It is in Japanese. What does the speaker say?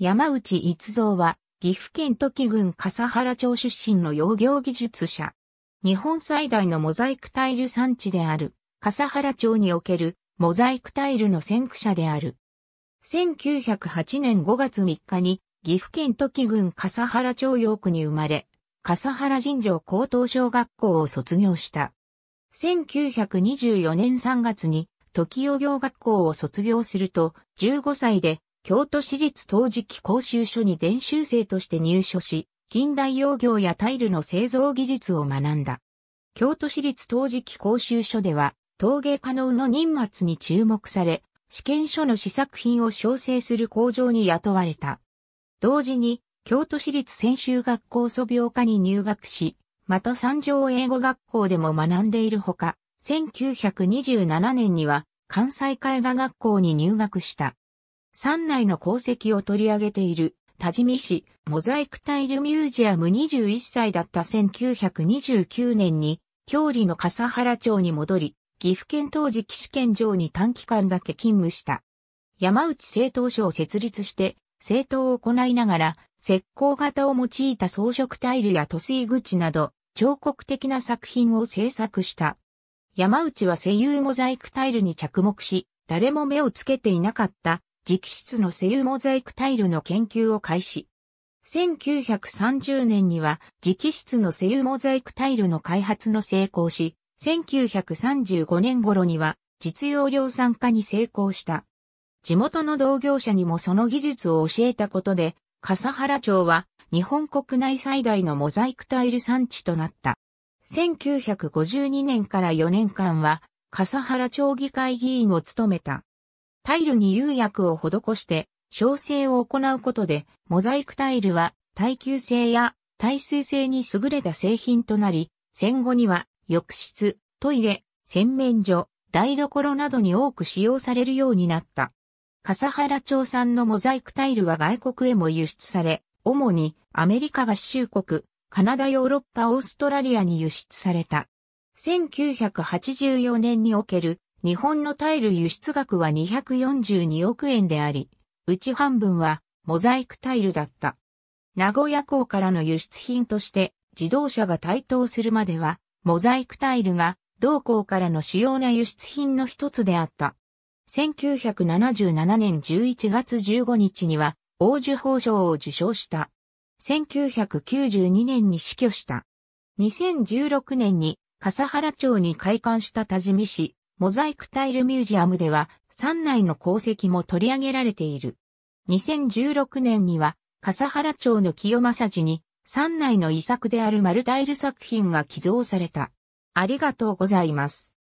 山内逸蔵は、岐阜県時郡笠原町出身の洋行技術者。日本最大のモザイクタイル産地である、笠原町におけるモザイクタイルの先駆者である。1908年5月3日に、岐阜県時郡笠原町陽区に生まれ、笠原神城高等小学校を卒業した。1924年3月に、時洋行学校を卒業すると、15歳で京都市立陶磁器講習所に伝習生として入所し、近代用業やタイルの製造技術を学んだ。京都市立陶磁器講習所では、陶芸家の任末に注目され、試験所の試作品を調整する工場に雇われた。同時に、京都市立専修学校素描科に入学し、また三条英語学校でも学んでいるほか、1927年には関西絵画学校に入学した。山内の功績を取り上げている、多治見市モザイクタイルミュージアム21歳だった1929年に、郷里の笠原町に戻り、岐阜県当時騎士県上に短期間だけ勤務した。山内政党所を設立して、政党を行いながら、石膏型を用いた装飾タイルや塗水口など、彫刻的な作品を制作した。山内は声優モザイクタイルに着目し、誰も目をつけていなかった直筆のセ優モザイクタイルの研究を開始。1930年には直筆のセ優モザイクタイルの開発の成功し、1935年頃には実用量産化に成功した。地元の同業者にもその技術を教えたことで、笠原町は日本国内最大のモザイクタイル産地となった。1952年から4年間は笠原町議会議員を務めた。タイルに釉薬を施して調整を行うことで、モザイクタイルは耐久性や耐水性に優れた製品となり、戦後には浴室、トイレ、洗面所、台所などに多く使用されるようになった。笠原町産のモザイクタイルは外国へも輸出され、主にアメリカ合衆国、カナダヨーロッパオーストラリアに輸出された。1984年における日本のタイル輸出額は242億円であり、うち半分はモザイクタイルだった。名古屋港からの輸出品として自動車が台頭するまでは、モザイクタイルが同港からの主要な輸出品の一つであった。1977年11月15日には王受宝賞を受賞した。1992年に死去した。2016年に笠原町に開館した田治市、モザイクタイルミュージアムでは山内の功績も取り上げられている。2016年には笠原町の清正寺に山内の遺作である丸タイル作品が寄贈された。ありがとうございます。